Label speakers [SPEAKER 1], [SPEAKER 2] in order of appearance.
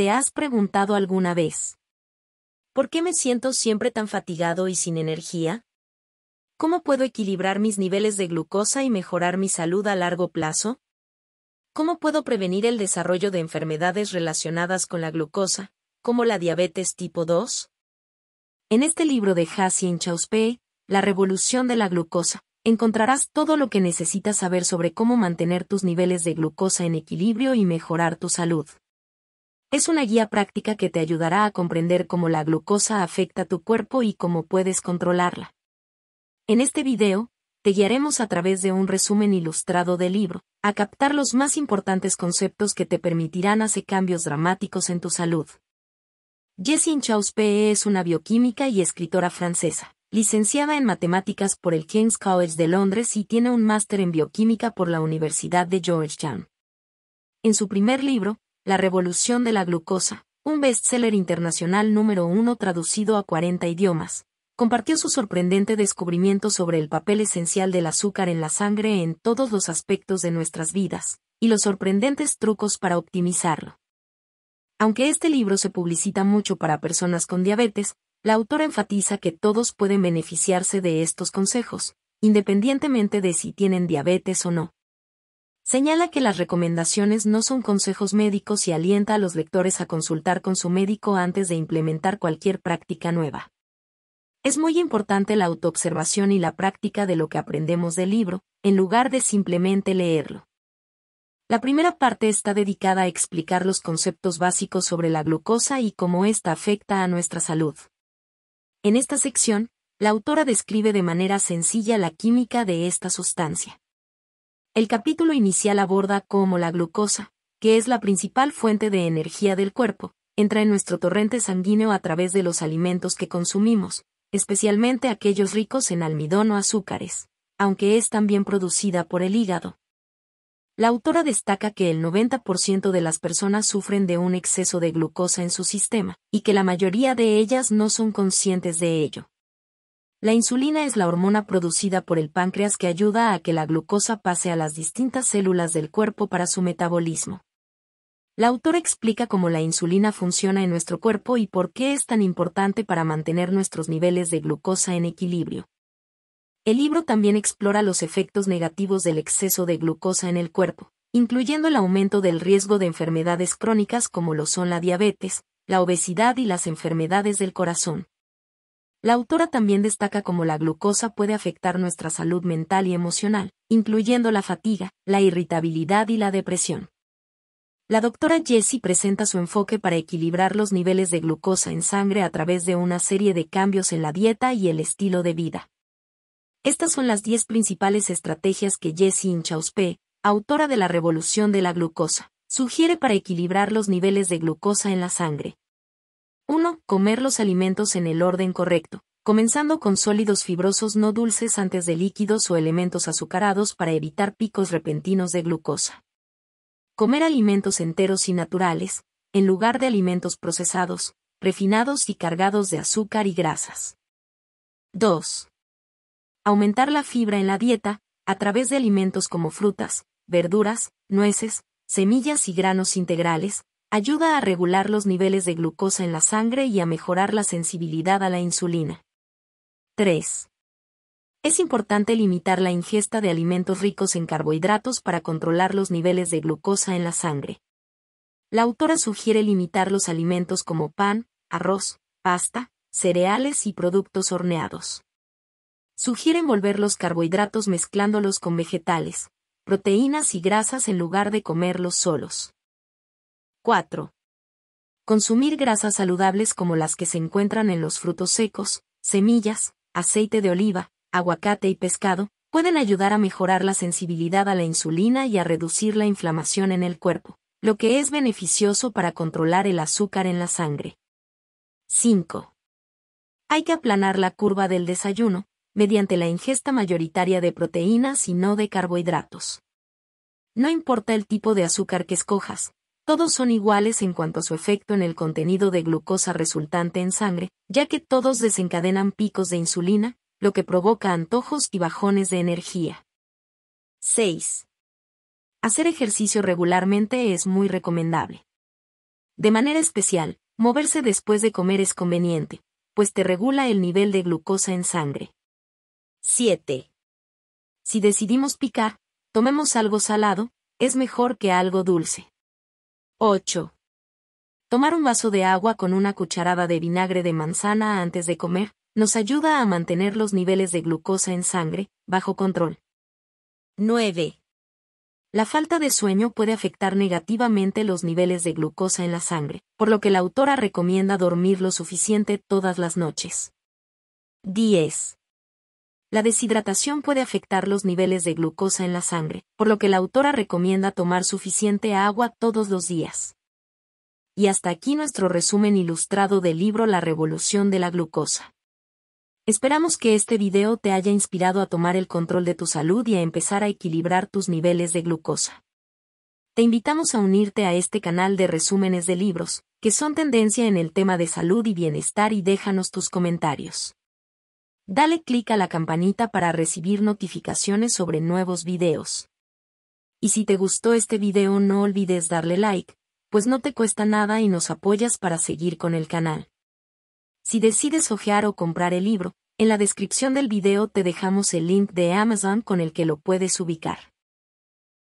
[SPEAKER 1] ¿Te has preguntado alguna vez? ¿Por qué me siento siempre tan fatigado y sin energía? ¿Cómo puedo equilibrar mis niveles de glucosa y mejorar mi salud a largo plazo? ¿Cómo puedo prevenir el desarrollo de enfermedades relacionadas con la glucosa, como la diabetes tipo 2? En este libro de en Chauspee, La revolución de la glucosa, encontrarás todo lo que necesitas saber sobre cómo mantener tus niveles de glucosa en equilibrio y mejorar tu salud. Es una guía práctica que te ayudará a comprender cómo la glucosa afecta tu cuerpo y cómo puedes controlarla. En este video, te guiaremos a través de un resumen ilustrado del libro, a captar los más importantes conceptos que te permitirán hacer cambios dramáticos en tu salud. Jessie Chauspe es una bioquímica y escritora francesa, licenciada en matemáticas por el King's College de Londres y tiene un máster en bioquímica por la Universidad de Georgetown. En su primer libro, la revolución de la glucosa, un bestseller internacional número uno traducido a 40 idiomas, compartió su sorprendente descubrimiento sobre el papel esencial del azúcar en la sangre en todos los aspectos de nuestras vidas, y los sorprendentes trucos para optimizarlo. Aunque este libro se publicita mucho para personas con diabetes, la autora enfatiza que todos pueden beneficiarse de estos consejos, independientemente de si tienen diabetes o no. Señala que las recomendaciones no son consejos médicos y alienta a los lectores a consultar con su médico antes de implementar cualquier práctica nueva. Es muy importante la autoobservación y la práctica de lo que aprendemos del libro, en lugar de simplemente leerlo. La primera parte está dedicada a explicar los conceptos básicos sobre la glucosa y cómo ésta afecta a nuestra salud. En esta sección, la autora describe de manera sencilla la química de esta sustancia. El capítulo inicial aborda cómo la glucosa, que es la principal fuente de energía del cuerpo, entra en nuestro torrente sanguíneo a través de los alimentos que consumimos, especialmente aquellos ricos en almidón o azúcares, aunque es también producida por el hígado. La autora destaca que el 90% de las personas sufren de un exceso de glucosa en su sistema, y que la mayoría de ellas no son conscientes de ello. La insulina es la hormona producida por el páncreas que ayuda a que la glucosa pase a las distintas células del cuerpo para su metabolismo. La autora explica cómo la insulina funciona en nuestro cuerpo y por qué es tan importante para mantener nuestros niveles de glucosa en equilibrio. El libro también explora los efectos negativos del exceso de glucosa en el cuerpo, incluyendo el aumento del riesgo de enfermedades crónicas como lo son la diabetes, la obesidad y las enfermedades del corazón. La autora también destaca cómo la glucosa puede afectar nuestra salud mental y emocional, incluyendo la fatiga, la irritabilidad y la depresión. La doctora Jessie presenta su enfoque para equilibrar los niveles de glucosa en sangre a través de una serie de cambios en la dieta y el estilo de vida. Estas son las 10 principales estrategias que Jessie Inchauspe, autora de La Revolución de la Glucosa, sugiere para equilibrar los niveles de glucosa en la sangre. 1. Comer los alimentos en el orden correcto, comenzando con sólidos fibrosos no dulces antes de líquidos o elementos azucarados para evitar picos repentinos de glucosa. Comer alimentos enteros y naturales, en lugar de alimentos procesados, refinados y cargados de azúcar y grasas. 2. Aumentar la fibra en la dieta, a través de alimentos como frutas, verduras, nueces, semillas y granos integrales, Ayuda a regular los niveles de glucosa en la sangre y a mejorar la sensibilidad a la insulina. 3. Es importante limitar la ingesta de alimentos ricos en carbohidratos para controlar los niveles de glucosa en la sangre. La autora sugiere limitar los alimentos como pan, arroz, pasta, cereales y productos horneados. Sugiere envolver los carbohidratos mezclándolos con vegetales, proteínas y grasas en lugar de comerlos solos. 4. Consumir grasas saludables como las que se encuentran en los frutos secos, semillas, aceite de oliva, aguacate y pescado, pueden ayudar a mejorar la sensibilidad a la insulina y a reducir la inflamación en el cuerpo, lo que es beneficioso para controlar el azúcar en la sangre. 5. Hay que aplanar la curva del desayuno, mediante la ingesta mayoritaria de proteínas y no de carbohidratos. No importa el tipo de azúcar que escojas, todos son iguales en cuanto a su efecto en el contenido de glucosa resultante en sangre, ya que todos desencadenan picos de insulina, lo que provoca antojos y bajones de energía. 6. Hacer ejercicio regularmente es muy recomendable. De manera especial, moverse después de comer es conveniente, pues te regula el nivel de glucosa en sangre. 7. Si decidimos picar, tomemos algo salado, es mejor que algo dulce. 8. Tomar un vaso de agua con una cucharada de vinagre de manzana antes de comer nos ayuda a mantener los niveles de glucosa en sangre bajo control. 9. La falta de sueño puede afectar negativamente los niveles de glucosa en la sangre, por lo que la autora recomienda dormir lo suficiente todas las noches. 10. La deshidratación puede afectar los niveles de glucosa en la sangre, por lo que la autora recomienda tomar suficiente agua todos los días. Y hasta aquí nuestro resumen ilustrado del libro La revolución de la glucosa. Esperamos que este video te haya inspirado a tomar el control de tu salud y a empezar a equilibrar tus niveles de glucosa. Te invitamos a unirte a este canal de resúmenes de libros, que son tendencia en el tema de salud y bienestar y déjanos tus comentarios. Dale clic a la campanita para recibir notificaciones sobre nuevos videos. Y si te gustó este video no olvides darle like, pues no te cuesta nada y nos apoyas para seguir con el canal. Si decides hojear o comprar el libro, en la descripción del video te dejamos el link de Amazon con el que lo puedes ubicar.